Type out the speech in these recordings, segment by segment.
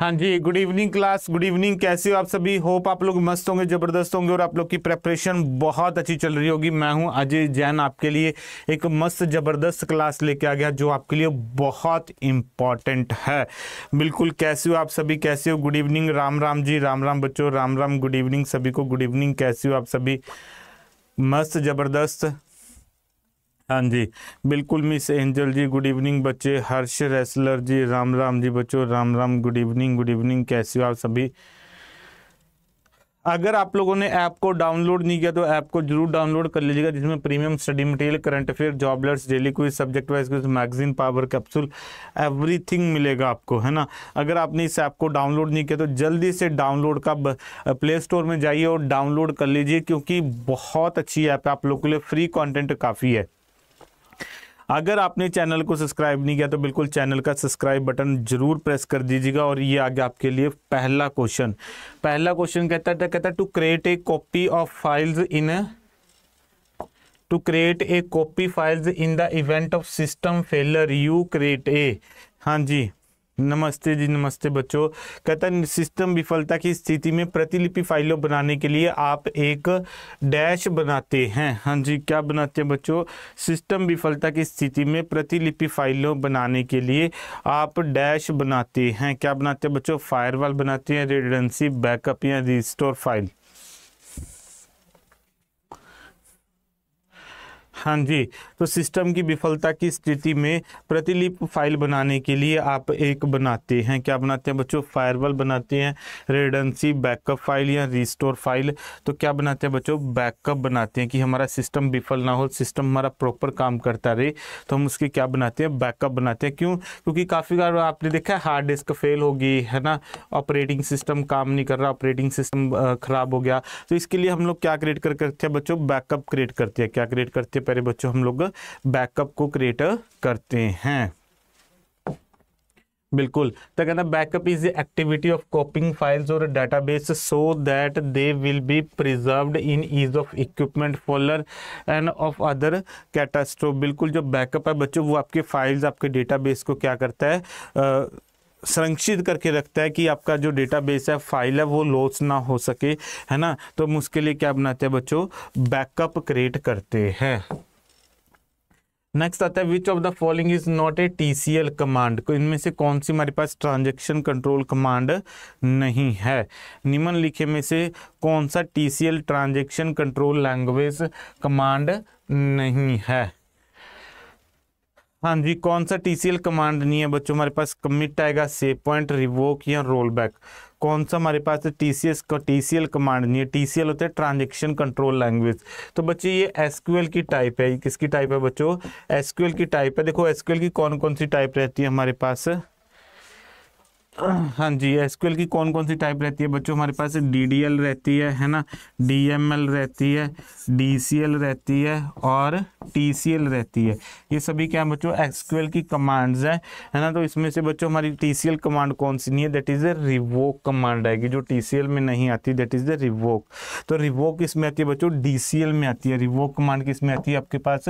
हाँ जी good evening class good evening कैसे हो आप सभी होप आप लोग मस्त होंगे ज़बरदस्त होंगे और आप लोग की प्रेपरेशन बहुत अच्छी चल रही होगी मैं हूँ अजय जैन आपके लिए एक मस्त ज़बरदस्त क्लास लेके आ गया जो आपके लिए बहुत इम्पॉर्टेंट है बिल्कुल कैसे हो आप सभी कैसे हो गुड इवनिंग राम राम जी राम राम बच्चों राम राम गुड इवनिंग सभी को गुड इवनिंग कैसे हो आप सभी मस्त ज़बरदस्त हाँ जी बिल्कुल miss angel ji good evening बच्चे हर्ष रेसलर जी राम राम जी बच्चों Ram Ram good evening good evening कैसे हो आप सभी अगर आप लोगों ने ऐप को डाउनलोड नहीं किया तो ऐप को जरूर डाउनलोड कर लीजिएगा जिसमें premium study material current affair job alerts daily quiz subject wise quiz magazine power capsule everything मिलेगा आपको है ना अगर आपने इस ऐप को डाउनलोड नहीं किया तो जल्दी से डाउनलोड का प्ले स्टोर में जाइए और डाउनलोड कर लीजिए क्योंकि बहुत अच्छी ऐप है आप लोग के लिए फ्री कॉन्टेंट काफ़ी है अगर आपने चैनल को सब्सक्राइब नहीं किया तो बिल्कुल चैनल का सब्सक्राइब बटन जरूर प्रेस कर दीजिएगा और ये आगे आपके लिए पहला क्वेश्चन पहला क्वेश्चन कहता है कहता है to create a copy of files in to create a copy files in the event of system failure you create a हाँ जी नमस्ते जी नमस्ते बच्चों कथन सिस्टम विफलता की स्थिति में प्रतिलिपि फाइलों बनाने के लिए आप एक डैश बनाते हैं हाँ जी क्या बनाते हैं बच्चों सिस्टम विफलता की स्थिति में प्रतिलिपि फाइलों बनाने के लिए आप डैश बनाते हैं क्या बनाते हैं बच्चों फायरवॉल बनाते हैं रेडेंसी बैकअप या रिस्टोर फाइल हाँ जी तो सिस्टम की विफलता की स्थिति में प्रतिलिप फाइल बनाने के लिए आप एक बनाते हैं क्या बनाते हैं बच्चों फायरवॉल बनाते हैं रेडेंसी बैकअप फाइल या रिस्टोर फाइल तो क्या बनाते हैं बच्चों बैकअप बनाते हैं कि हमारा सिस्टम विफल ना हो सिस्टम हमारा प्रॉपर काम करता रहे तो हम उसके क्या बनाते हैं बैकअप बनाते हैं क्यों क्योंकि काफ़ी बार आपने देखा है हार्ड डिस्क फेल होगी है ना ऑपरेटिंग सिस्टम काम नहीं कर रहा ऑपरेटिंग सिस्टम ख़राब हो गया तो इसके लिए हम लोग क्या क्रिएट करते हैं बच्चों बैकअप क्रिएट करते हैं क्या क्रिएट करते हैं प्यारे बच्चों हम लोग बैकअप को क्रिएट करते हैं बिल्कुल तो कहना backup is the activity of copying files और database so that they will be preserved in ease of equipment failure and of other catastrophe बिल्कुल जो बैकअप है बच्चों वो आपके फाइल्स आपके डेटाबेस को क्या करता है संरक्षित करके रखता है कि आपका जो डेटाबेस है फाइल है वो लॉस ना हो सके है ना तो हम उसके लिए क्या बनाते हैं बच्चों बैकअप क्रिएट करते हैं नेक्स्ट आता है which of the following is not a TCL command इनमें से कौन सी हमारे पास ट्रांजेक्शन कंट्रोल कमांड नहीं है लिखे में से कौन सा TCL transaction control language command नहीं है हाँ जी कौन सा टीसीएल कमांड नहीं है बच्चों हमारे पास कमिट आएगा सेव पॉइंट रिवोक या रोल बैक कौन सा हमारे पास टीसीएस का टीसीएल कमांड नहीं है टीसीएल होता है ट्रांजेक्शन कंट्रोल लैंग्वेज तो बच्चे ये एसक्यूएल की टाइप है किसकी टाइप है बच्चों एसक्यूएल की टाइप है देखो एसक्यूएल की कौन कौन सी टाइप रहती है हमारे पास हाँ जी एसक्यूएल की कौन कौन सी टाइप रहती है बच्चों हमारे पास डीडीएल रहती है है ना डीएमएल रहती है डीसीएल रहती है और टीसीएल रहती है ये सभी क्या है बच्चों एसक्यूएल की कमांड्स हैं है ना तो इसमें से बच्चों हमारी टीसीएल कमांड कौन सी नहीं है that is the revoke command आएगी जो एल में नहीं आती दैट इज़ द रिवोक तो रिवोक इसमें आती है बच्चों एल में आती है रिवोक कमांड किस में आती है आपके पास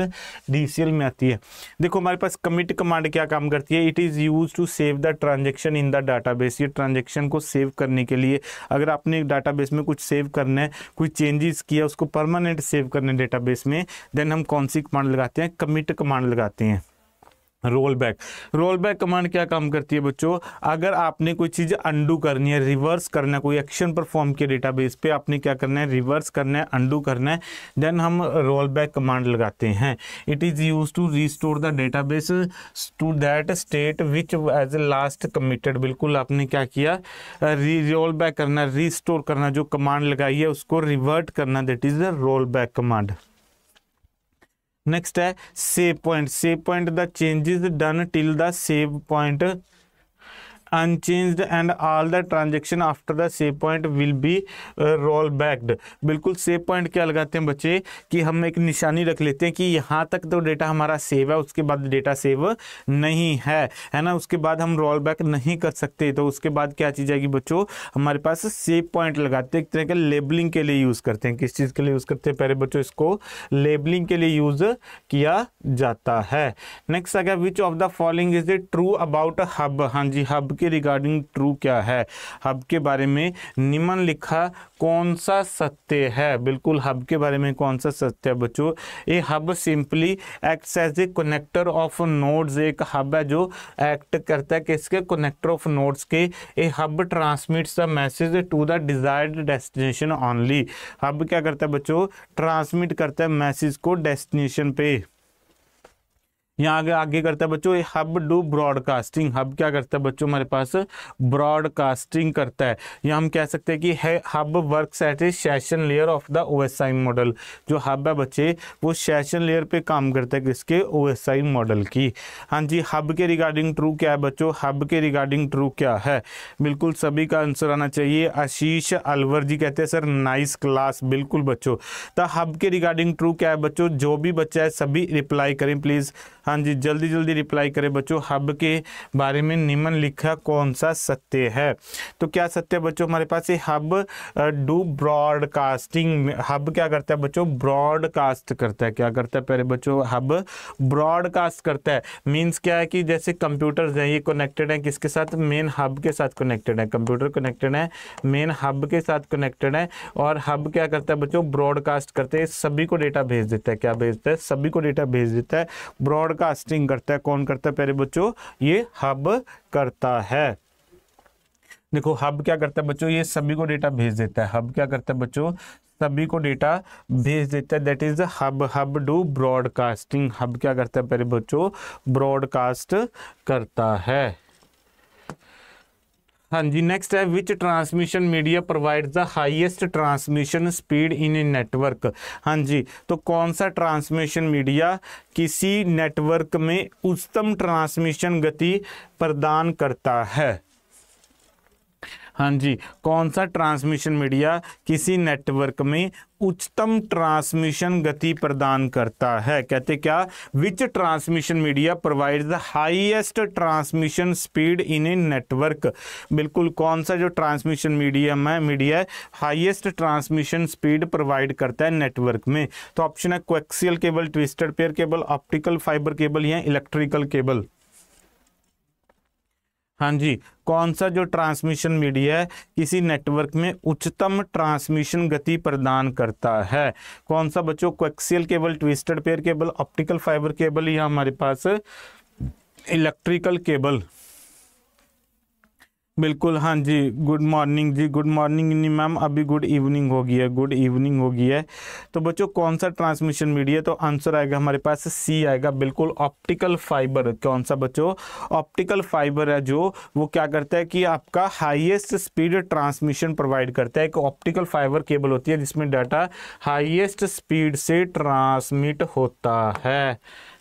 एल में आती है देखो हमारे पास कमिट कमांड क्या काम करती है it is use to save the transaction in the data database ये ट्रांजेक्शन को सेव करने के लिए अगर आपने एक डाटाबेस में कुछ सेव करना है कुछ चेंजेस किया उसको परमानेंट सेव करने डेटाबेस में देन हम कौन सी कमांड लगाते हैं कमिट कमांड लगाते हैं roll back roll back command क्या काम करती है बच्चों अगर आपने कोई चीज़ अंडू करनी है रिवर्स करना है कोई एक्शन परफॉर्म किया डेटाबेस पे आपने क्या करना है रिवर्स करना है अंडू करना है देन हम रोल बैक कमांड लगाते हैं it is use to restore the database to that state which as a last committed बिल्कुल आपने क्या किया रोल बैक करना रिस्टोर करना जो कमांड लगाई है उसको रिवर्ट करना that is the roll back command next है save point save point the changes done till the save point unchanged and all the transaction after the save point will be roll backed बिल्कुल save point क्या लगाते हैं बच्चे कि हम एक निशानी रख लेते हैं कि यहाँ तक तो डेटा हमारा सेव है उसके बाद डेटा सेव नहीं है है ना उसके बाद हम रोल बैक नहीं कर सकते तो उसके बाद क्या चीज़ आएगी बच्चों हमारे पास सेव पॉइंट लगाते हैं एक तरह के लेबलिंग के लिए यूज़ करते हैं किस चीज़ के लिए यूज़ करते हैं पहले बच्चों इसको लेबलिंग के लिए यूज़ किया जाता है नेक्स्ट आ गया which of the following is the true about hub हाँ जी हब के रिगार्डिंग ट्रू क्या है हब के बारे में लिखा कौन सा सत्य है बिल्कुल हब के बारे में कौन सा सत्य है बच्चों ये hub simply acts as a connector of nodes एक हब है जो एक्ट करता है किसके कनेक्टर ऑफ नोड्स के a hub transmits the message to the desired destination only hub क्या करता है बच्चों ट्रांसमिट करता है मैसेज को डेस्टिनेशन पे यहाँ आगे आगे करता है बच्चों ये हब डू ब्रॉडकास्टिंग हब क्या करता है बच्चों हमारे पास ब्रॉडकास्टिंग करता है या हम कह सकते हैं कि है hub work at a session layer of the O model जो हब है बच्चे वो सेशन लेयर पे काम करता है किसके ओ मॉडल की हाँ जी हब के रिगार्डिंग ट्रू क्या है बच्चों हब के रिगार्डिंग ट्रू क्या है बिल्कुल सभी का आंसर आना चाहिए आशीष अलवर जी कहते हैं सर नाइस क्लास बिल्कुल बच्चों तो हब के रिगार्डिंग ट्रू क्या है बच्चों जो भी बच्चा है सभी रिप्लाई करें प्लीज़ हाँ जी जल्दी जल्दी रिप्लाई करें बच्चों हब के बारे में लिखा कौन सा सत्य है तो क्या सत्य बच्चों हमारे पास ये हब डू ब्रॉडकास्टिंग हब क्या करता है बच्चों ब्रॉडकास्ट करता है क्या करता है पहले बच्चों हब ब्रॉडकास्ट करता है मीन्स क्या है कि जैसे कंप्यूटर्स हैं ये कनेक्टेड हैं किसके साथ मेन हब के साथ कनेक्टेड है कंप्यूटर कनेक्टेड है मेन हब के साथ कनेक्टेड है और हब क्या करता है बच्चों ब्रॉडकास्ट करते हैं सभी को डेटा भेज देता है क्या भेजता है सभी को डेटा भेज देता है ब्रॉड कास्टिंग करता है कौन करता है प्यारे बच्चों ये हब करता है देखो हब क्या करता है बच्चों ये सभी को डेटा भेज देता है हब क्या करता है बच्चों सभी को डेटा भेज देता है that is hub hub do broadcasting hub क्या करता है प्यारे बच्चों ब्रॉडकास्ट करता है हाँ जी नेक्स्ट है which transmission media provide the highest transmission speed in a network हाँ जी तो कौन सा ट्रांसमिशन मीडिया किसी नेटवर्क में उच्चतम ट्रांसमिशन गति प्रदान करता है हाँ जी कौन सा ट्रांसमिशन मीडिया किसी नेटवर्क में उच्चतम ट्रांसमिशन गति प्रदान करता है कहते क्या which transmission media provide the highest transmission speed in a network बिल्कुल कौन सा जो ट्रांसमिशन मीडियम है media highest transmission speed provide करता है नेटवर्क में तो ऑप्शन है coaxial cable twisted pair cable optical fibre cable या इलेक्ट्रिकल केबल हाँ जी कौन सा जो ट्रांसमिशन मीडिया है किसी नेटवर्क में उच्चतम ट्रांसमिशन गति प्रदान करता है कौन सा बच्चों coaxial cable twisted pair cable optical fibre cable या हमारे पास इलेक्ट्रिकल केबल बिल्कुल हाँ जी गुड मॉर्निंग जी गुड मॉर्निंग नहीं मैम अभी गुड इवनिंग हो गई है गुड इवनिंग हो गई है तो बच्चों कौन सा ट्रांसमिशन मीडिया तो आंसर आएगा हमारे पास सी आएगा बिल्कुल ऑप्टिकल फाइबर कौन सा बच्चों ऑप्टिकल फाइबर है जो वो क्या करता है कि आपका हाईएस्ट स्पीड ट्रांसमिशन प्रोवाइड करता है एक ऑप्टिकल फाइबर केबल होती है जिसमें डाटा हाइएस्ट स्पीड से ट्रांसमिट होता है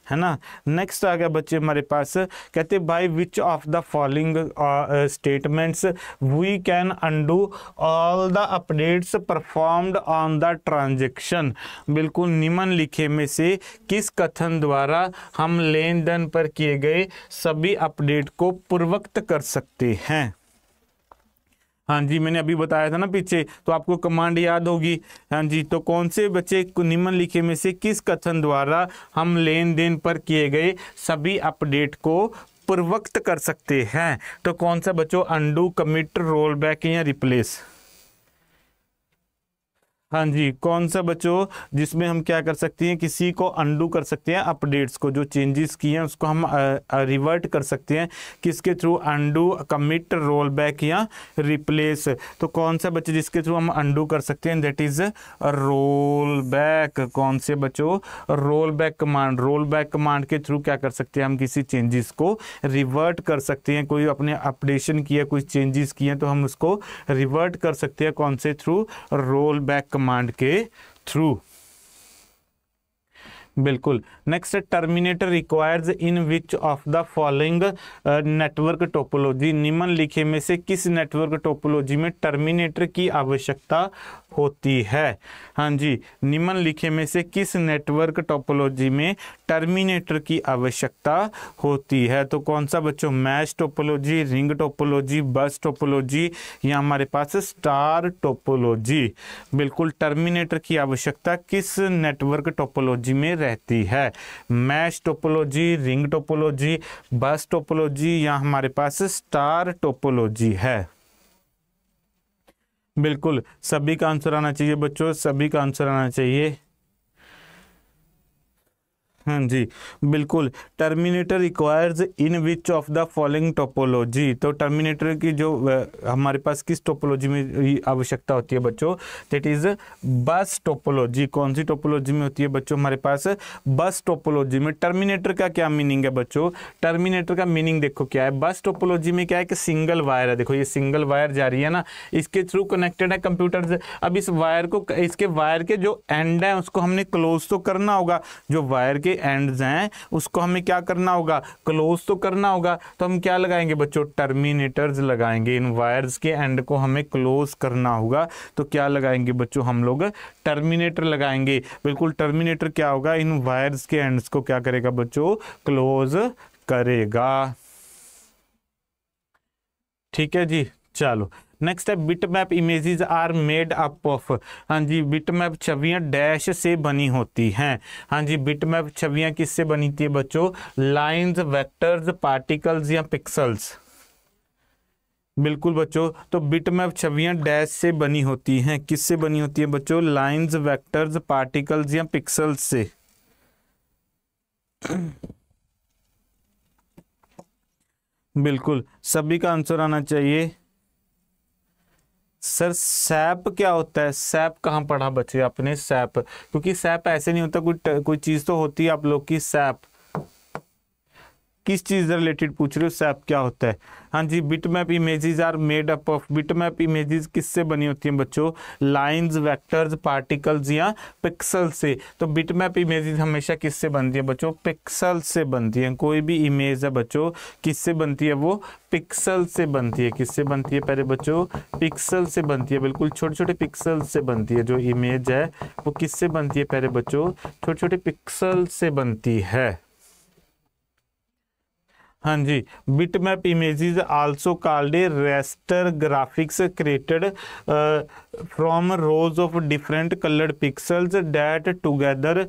है ना नेक्स्ट आ गया बच्चे हमारे पास कहते भाई which of the following statements we can undo all the updates performed on the transaction बिल्कुल लिखे में से किस कथन द्वारा हम लेन देन पर किए गए सभी अपडेट को पूर्वक्त कर सकते हैं हाँ जी मैंने अभी बताया था ना पीछे तो आपको कमांड याद होगी हाँ जी तो कौन से बच्चे निम्नलिखे में से किस कथन द्वारा हम लेन देन पर किए गए सभी अपडेट को प्रवक्त कर सकते हैं तो कौन सा बच्चों अंडू कमिट रोल बैक या रिप्लेस हाँ जी कौन सा बच्चों जिसमें हम क्या कर सकते हैं किसी को अंडू कर सकते हैं अपडेट्स को जो चेंजेस किए हैं उसको हम रिवर्ट कर सकते हैं किसके through undo commit roll back या रिप्लेस तो कौन सा बच्चे जिसके थ्रू हम अंडू कर सकते हैं दैट इज रोल बैक कौन से बच्चों roll back command roll back command के थ्रू क्या कर सकते हैं हम किसी चेंजेस को रिवर्ट कर सकते हैं कोई अपने अपडेशन किया कोई चेंजेस किए तो हम उसको रिवर्ट कर सकते हैं कौन से थ्रू रोल बैक कमांड के थ्रू बिल्कुल next terminator requires in which of the following network topology लिखे में से किस नेटवर्क टोपोलॉजी में टर्मिनेटर की आवश्यकता होती है हाँ जी लिखे में से किस नेटवर्क टोपोलॉजी में टर्मिनेटर की आवश्यकता होती है तो कौन सा बच्चों mesh topology ring topology bus topology या हमारे पास स्टार टोपोलॉजी बिल्कुल टर्मिनेटर की आवश्यकता किस नेटवर्क टोपोलॉजी में रह रहती है mesh topology ring topology bus topology या हमारे पास स्टार टोपोलॉजी है बिल्कुल सभी का आंसर आना चाहिए बच्चों सभी का आंसर आना चाहिए हाँ जी बिल्कुल terminator requires in which of the following topology तो टर्मिनेटर की जो हमारे पास किस टोपोलॉजी में आवश्यकता होती है बच्चों दैट इज बस टोपोलॉजी कौन सी टोपोलॉजी में होती है बच्चों हमारे पास बस टोपोलॉजी में टर्मिनेटर का क्या मीनिंग है बच्चों टर्मिनेटर का मीनिंग देखो क्या है बस टोपोलॉजी में क्या है कि सिंगल वायर है देखो ये सिंगल वायर जा रही है ना इसके थ्रू कनेक्टेड है कंप्यूटर अब इस वायर को इसके वायर के जो एंड है उसको हमने क्लोज तो करना होगा जो वायर के एंड्स हैं उसको हमें क्या करना होगा क्लोज तो करना होगा तो हम क्या लगाएंगे बच्चों टर्मिनेटर्स लगाएंगे इन वायर्स के एंड को हमें क्लोज करना होगा तो क्या लगाएंगे बच्चों हम लोग टर्मिनेटर लगाएंगे बिल्कुल टर्मिनेटर क्या होगा इन वायर्स के एंड्स को क्या करेगा बच्चों क्लोज करेगा ठीक है जी चलो नेक्स्ट है bit map images are made up of हाँ जी बिट मैप छवियाँ डैश से बनी होती हैं हाँ जी बिट मैप छवियाँ किससे बनी थी बच्चों लाइंस वेक्टर्स पार्टिकल्स या पिक्सल्स बिल्कुल बच्चों तो बिट मैप छवियाँ डैश से बनी होती हैं किससे बनी होती है बच्चों लाइंस वेक्टर्स पार्टिकल्स या पिक्सल्स से बिल्कुल सभी का आंसर आना चाहिए सर सैप क्या होता है सैप कहाँ पढ़ा बच्चे आपने सैप क्योंकि सैप ऐसे नहीं होता कोई कोई चीज़ तो होती है आप लोग की सैप किस चीज़ रिलेटेड पूछ रहे हो उससे आप क्या होता है हाँ जी bit map images are made up of bit map images किससे बनी होती हैं बच्चों लाइंस वेक्टर्स पार्टिकल्स या पिक्सल से तो बिट मैप इमेजेस हमेशा किससे बनती है बच्चों पिक्सल से बनती है कोई भी इमेज है बच्चों किससे बनती है वो पिक्सल से बनती है किससे बनती है पहले बच्चों पिक्सल से बनती है बिल्कुल छोटे छोटे पिक्सल से बनती है जो इमेज है वो किससे बनती है पहले बच्चों छोटे छोटे पिक्सल से बनती है हाँ जी bitmap images also called a raster graphics created from rows of different coloured pixels that together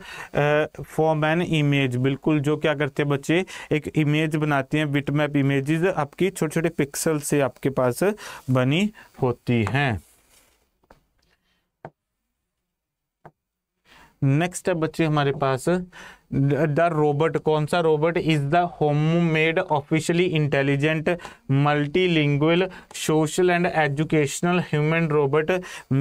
form an image बिल्कुल जो क्या करते हैं बच्चे एक इमेज बनाते हैं बिटमैप इमेजेस आपकी छोटे छोटे पिक्सल से आपके पास बनी होती हैं नेक्स्ट है बच्चे हमारे पास द रोबोट कौन सा robot is the homemade officially intelligent multilingual social and educational human robot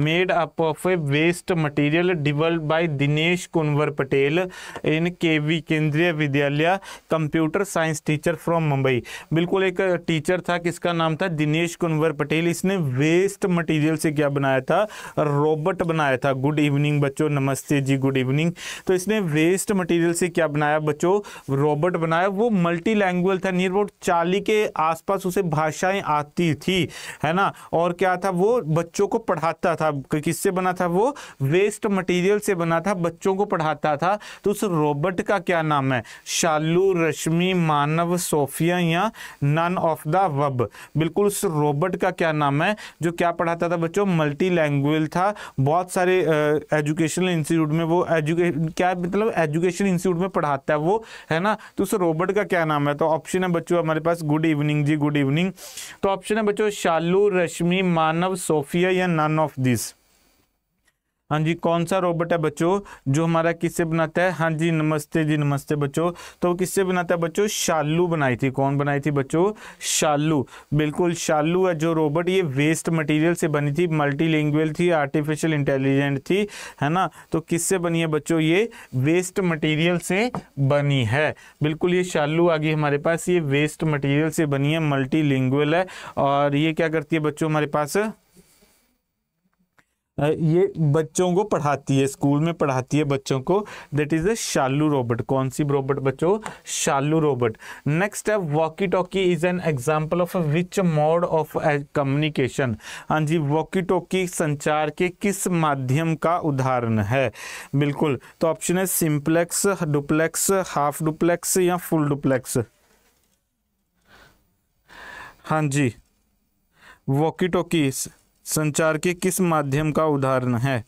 made up of a waste material develop by Dinesh Kunwar Patel in K V Kendriya Vidyalaya computer science teacher from Mumbai बिल्कुल एक टीचर था किसका नाम था दिनेश कुंवर पटेल इसने वेस्ट मटीरियल से क्या बनाया था रोबोट बनाया था गुड इवनिंग बच्चों नमस्ते जी गुड इवनिंग तो इसने वेस्ट मटीरियल से क्या बनाया बच्चों रोबोट बनाया वो मल्टी लैंग्वेज था नियर अबाउट चालीस के आसपास उसे भाषाएं आती थी है ना और क्या था वो बच्चों को पढ़ाता था किससे बना था वो वेस्ट मटेरियल से बना था बच्चों को पढ़ाता था तो उस रोबोट का क्या नाम है शालू रश्मि मानव सोफिया या नन ऑफ द वब बिल्कुल उस रोबोट का क्या नाम है जो क्या पढ़ाता था बच्चों मल्टी लैंग्वेज था बहुत सारे एजुकेशनल इंस्टीट्यूट में वो एजुके क्या मतलब एजुकेशन इंस्टीट्यूट इंस्टीट्यूट में पढ़ाता है वो है ना तो उस रोबोट का क्या नाम है तो ऑप्शन है बच्चों हमारे पास गुड इवनिंग जी गुड इवनिंग तो ऑप्शन है बच्चों शालू रश्मि मानव सोफिया या नन ऑफ दिस हाँ जी कौन सा रोबोट है बच्चों जो हमारा किससे बनाता है हाँ जी नमस्ते जी नमस्ते बच्चों तो किससे बनाता है बच्चों शालू बनाई थी कौन बनाई थी बच्चों शालू बिल्कुल शालू है जो रोबोट ये वेस्ट मटेरियल से बनी थी मल्टीलिंगुअल थी आर्टिफिशियल इंटेलिजेंट थी है ना तो किससे बनी है बच्चों ये वेस्ट मटीरियल से बनी है बिल्कुल ये शालू आ गई हमारे पास ये वेस्ट मटीरियल से बनी है मल्टी है और ये क्या करती है बच्चों हमारे पास ये बच्चों को पढ़ाती है स्कूल में पढ़ाती है बच्चों को that is the Shalu robot कौन सी रोबोट बच्चों शालू रोबोट नेक्स्ट है walkie talkie is an example of which mode of communication हाँ जी वॉकी टॉकी संचार के किस माध्यम का उदाहरण है बिल्कुल तो ऑप्शन है सिंप्लेक्स डुप्लेक्स हाफ डुप्लेक्स या फुल डुप्लेक्स हाँ जी वॉकी टॉकी संचार के किस माध्यम का उदाहरण है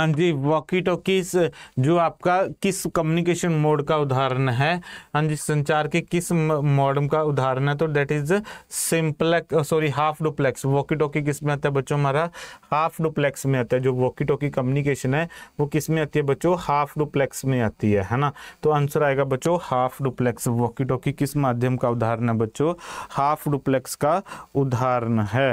हाँ जी वॉकी टॉकीज जो आपका किस कम्युनिकेशन मोड का उदाहरण है हाँ जी संचार के किस मॉडम का उदाहरण है तो that is simplex sorry half duplex walkie talkie किस में आता है बच्चों हमारा हाफ डुप्लेक्स में आता है जो वॉकी टॉकी कम्युनिकेशन है वो किस में आती है बच्चों हाफ डुप्लेक्स में आती है है ना तो आंसर आएगा बच्चों हाफ डुप्लेक्स वॉकी टॉकी किस माध्यम का उदाहरण है बच्चों हाफ डुप्लेक्स का उदाहरण है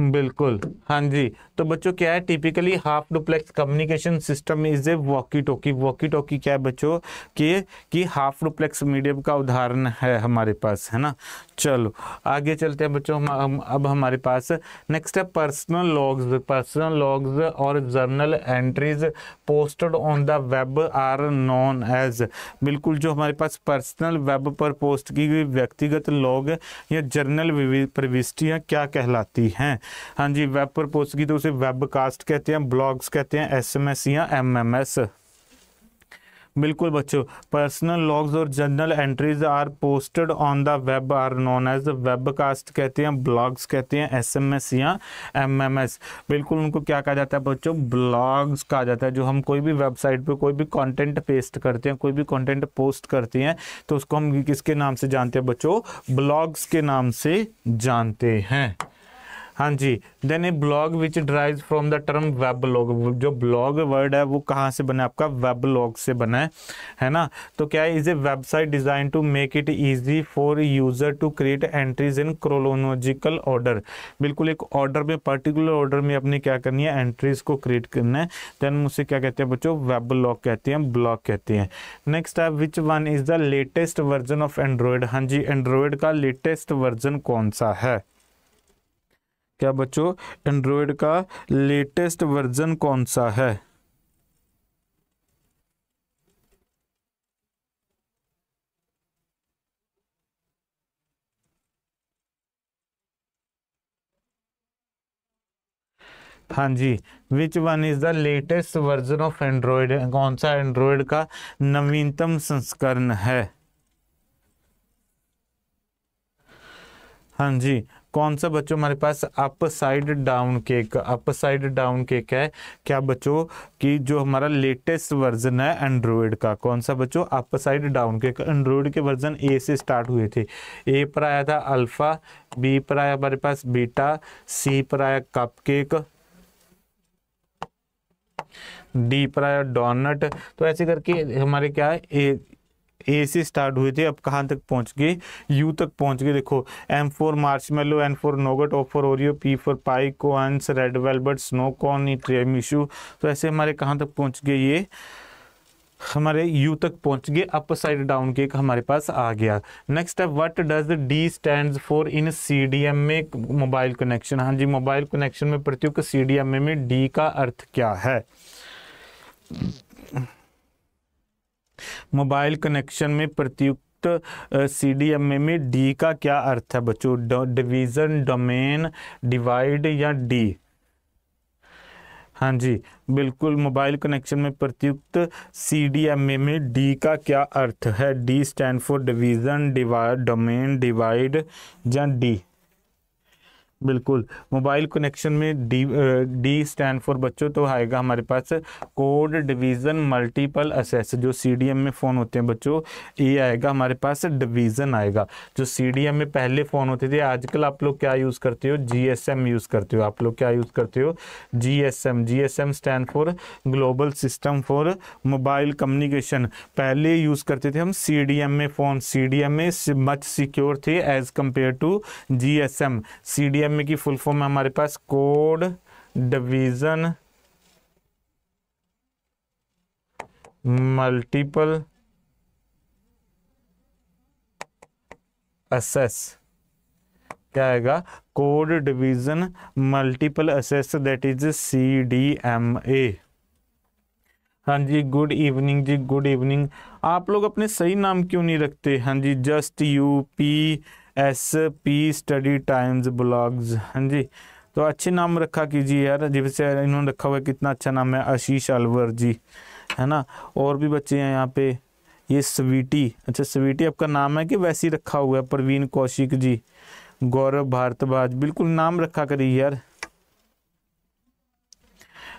बिल्कुल हाँ जी तो बच्चों क्या है typically half duplex communication system is a walkie talkie walkie talkie क्या है बच्चों कि कि हाफ डुप्लेक्स मीडियम का उदाहरण है हमारे पास है ना चलो आगे चलते हैं बच्चों हम, हम अब हमारे पास नेक्स्ट है पर्सनल लॉग्स पर्सनल लॉग्स और journal entries posted on the web are known as बिल्कुल जो हमारे पास पर्सनल वेब पर पोस्ट की गई व्यक्तिगत लॉग या जर्नल प्रविष्टियाँ क्या कहलाती हैं हाँ जी वेब पर पहुंच गई तो उसे वेबकास्ट कहते हैं ब्लॉग्स कहते हैं एसएमएस या एमएमएस बिल्कुल बच्चों पर्सनल लॉग्स और general entries are posted on the web are known as webcast कहते हैं ब्लॉग्स कहते हैं एसएमएस या एमएमएस बिल्कुल उनको क्या कहा जाता है बच्चों ब्लॉग्स कहा जाता है जो हम कोई भी वेबसाइट पे कोई भी कंटेंट पेस्ट करते हैं कोई भी कंटेंट पोस्ट करते हैं तो उसको हम किसके नाम से जानते हैं बच्चों ब्लॉग्स के नाम से जानते हैं हाँ जी then a blog which drive from the term web log जो ब्लॉग वर्ड है वो कहाँ से बना है आपका वेब लॉग से बना है है ना तो क्या is a website design to make it easy for user to create entries in chronological order बिल्कुल एक ऑर्डर में पर्टिकुलर ऑर्डर में अपने क्या करनी है एंट्रीज को क्रिएट करना है देन उसे क्या कहते हैं बच्चों वेब लॉग कहते हैं ब्लॉग कहते हैं नेक्स्ट है which one is the latest version of Android हाँ जी एंड्रॉयड का लेटेस्ट वर्जन कौन सा है क्या बच्चों एंड्रॉयड का लेटेस्ट वर्जन कौन सा है हाँ जी which one is the latest version of Android कौन सा एंड्रॉयड का नवीनतम संस्करण है हाँ जी कौन सा बच्चों हमारे पास up side down cake up side down cake है क्या बच्चों कि जो हमारा लेटेस्ट वर्जन है एंड्रॉयड का कौन सा बच्चों up side down cake Android के वर्जन ए से स्टार्ट हुए थे ए पर आया था अल्फा बी पर आया हमारे पास बीटा सी पर आया कप केक डी पर आया डोनट तो ऐसे करके हमारे क्या है ए ए से स्टार्ट हुए थे अब कहाँ तक पहुँच गए यू तक पहुँच गए देखो M four Marshmallow N four Nougat O four Oreo P four Pie cones red velvet snow cone tiramisu तो ऐसे हमारे कहाँ तक पहुँच गए ये हमारे यू तक पहुंच गए अप साइड डाउन केक हमारे पास आ गया नेक्स्ट है what does D stand for in CDM में मोबाइल कनेक्शन हाँ जी मोबाइल कनेक्शन में प्रत्युक सीडीएमए में डी का अर्थ क्या है मोबाइल कनेक्शन में प्रतियुक्त सी डी एम ए में डी का क्या अर्थ है बच्चों डिवीज़न डोमेन डिवाइड या डी हाँ जी बिल्कुल मोबाइल कनेक्शन में प्रतियुक्त सी डी एम ए में डी का क्या अर्थ है D stand for division diva domain divide या डी बिल्कुल मोबाइल कनेक्शन में डी डी स्टैंड फॉर बच्चों तो आएगा हमारे पास कोड डिवीज़न मल्टीपल असेस जो सी में फ़ोन होते हैं बच्चों ये आएगा हमारे पास डिवीज़न आएगा जो सी में पहले फ़ोन होते थे आजकल आप लोग क्या यूज़ करते हो जी यूज़ करते हो आप लोग क्या यूज़ करते हो जी G S M S M stand for global system for mobile communication पहले यूज़ करते थे हम एम में फ़ोन एम में मच सिक्योर थे as compare to GSM CDM में की फुल फॉर्म है हमारे पास कोड डिवीजन मल्टीपल असेस क्या आएगा code division multiple access that is C D M A हाँ जी गुड इवनिंग जी गुड इवनिंग आप लोग अपने सही नाम क्यों नहीं रखते हाँ जी just U P S P study times blogs हाँ जी तो अच्छे नाम रखा कीजिए यार जिससे इन्होंने रखा हुआ कितना अच्छा नाम है आशीष अलवर जी है ना और भी बच्चे हैं यहाँ पे ये स्वीटी अच्छा स्वीटी आपका नाम है कि वैसे ही रखा हुआ है प्रवीण कौशिक जी गौरव भारतवाज बिल्कुल नाम रखा करिए यार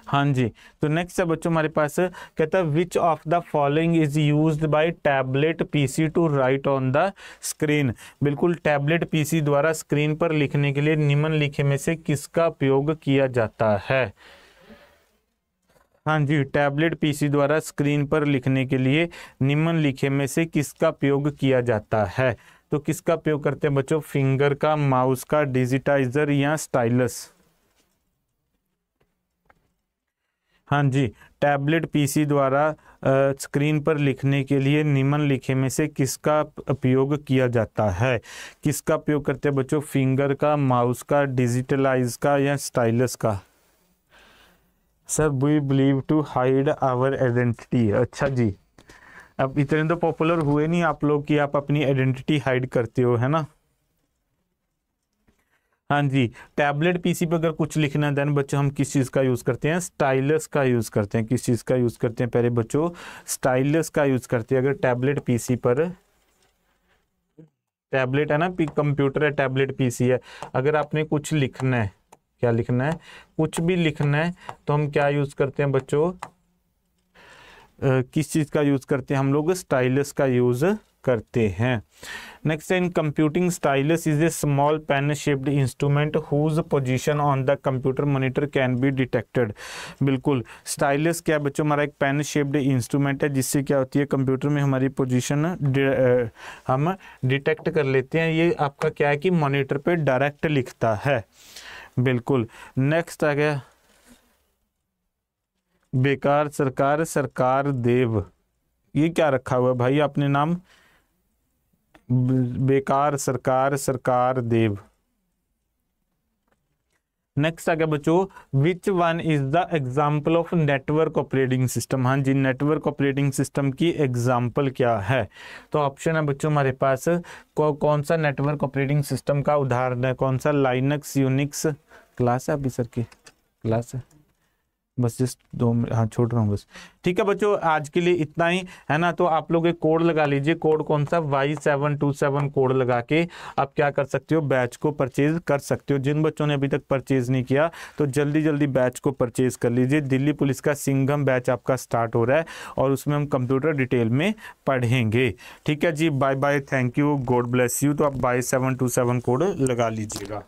हाँ जी तो नेक्स्ट है बच्चों हमारे पास कहता है which of the following is use by tablet PC to write on the screen बिल्कुल टैबलेट पीसी द्वारा स्क्रीन पर लिखने के लिए लिखे में से किसका उपयोग किया जाता है हाँ जी टैबलेट पीसी द्वारा स्क्रीन पर लिखने के लिए लिखे में से किसका उपयोग किया जाता है तो किसका उपयोग करते हैं बच्चों फिंगर का माउस का डिजिटाइजर या स्टाइलस हाँ जी टैबलेट पीसी द्वारा स्क्रीन पर लिखने के लिए लिखे में से किसका उपयोग किया जाता है किसका उपयोग करते हैं बच्चों फिंगर का माउस का डिजिटलाइज का या स्टाइलस का sir we believe to hide our identity अच्छा जी अब इतने तो पॉपुलर हुए नहीं आप लोग कि आप अपनी आइडेंटिटी हाइड करते हो है ना हाँ जी टैबलेट पीसी पर अगर कुछ लिखना है देन बच्चों हम किस चीज़ का यूज़ करते हैं स्टाइलस का यूज़ करते हैं किस चीज़ का यूज़ करते हैं पहले बच्चों स्टाइलस का यूज़ करते हैं अगर टैबलेट पीसी पर टैबलेट है ना कंप्यूटर है टैबलेट पीसी है अगर आपने कुछ लिखना है क्या लिखना है कुछ भी लिखना है तो हम क्या यूज़ करते हैं बच्चों किस चीज़ का यूज़ करते हैं हम लोग स्टाइलस का यूज़ करते हैं next in computing stylus is a small pen shaped instrument whose position on the computer monitor can be detected बिल्कुल स्टाइलस क्या बच्चों हमारा एक पेन शेप्ड इंस्ट्रूमेंट है जिससे क्या होती है कंप्यूटर में हमारी पोजीशन हम डिटेक्ट कर लेते हैं ये आपका क्या है कि मॉनिटर पे डायरेक्ट लिखता है बिल्कुल नेक्स्ट आ गया बेकार सरकार सरकार देव ये क्या रखा हुआ है भाई आपने नाम बेकार सरकार सरकार देव नेक्स्ट आ गया बच्चों which one is the example of network operating system हाँ जी नेटवर्क ऑपरेटिंग सिस्टम की एग्जाम्पल क्या है तो ऑप्शन है बच्चों हमारे पास कौन सा नेटवर्क ऑपरेटिंग सिस्टम का उदाहरण है कौन सा लाइनक्स यूनिक्स क्लास है अभी सर की क्लास है बस जस्ट दो हाँ छोड़ रहा हूँ बस ठीक है बच्चों आज के लिए इतना ही है ना तो आप लोग एक कोड लगा लीजिए कोड कौन सा Y seven two seven code लगा के आप क्या कर सकते हो बैच को परचेज कर सकते हो जिन बच्चों ने अभी तक परचेज नहीं किया तो जल्दी जल्दी बैच को परचेज कर लीजिए दिल्ली पुलिस का सिंघम बैच आपका स्टार्ट हो रहा है और उसमें हम कंप्यूटर डिटेल में पढ़ेंगे ठीक है जी bye bye thank you God bless you तो आप by seven two seven code लगा लीजिएगा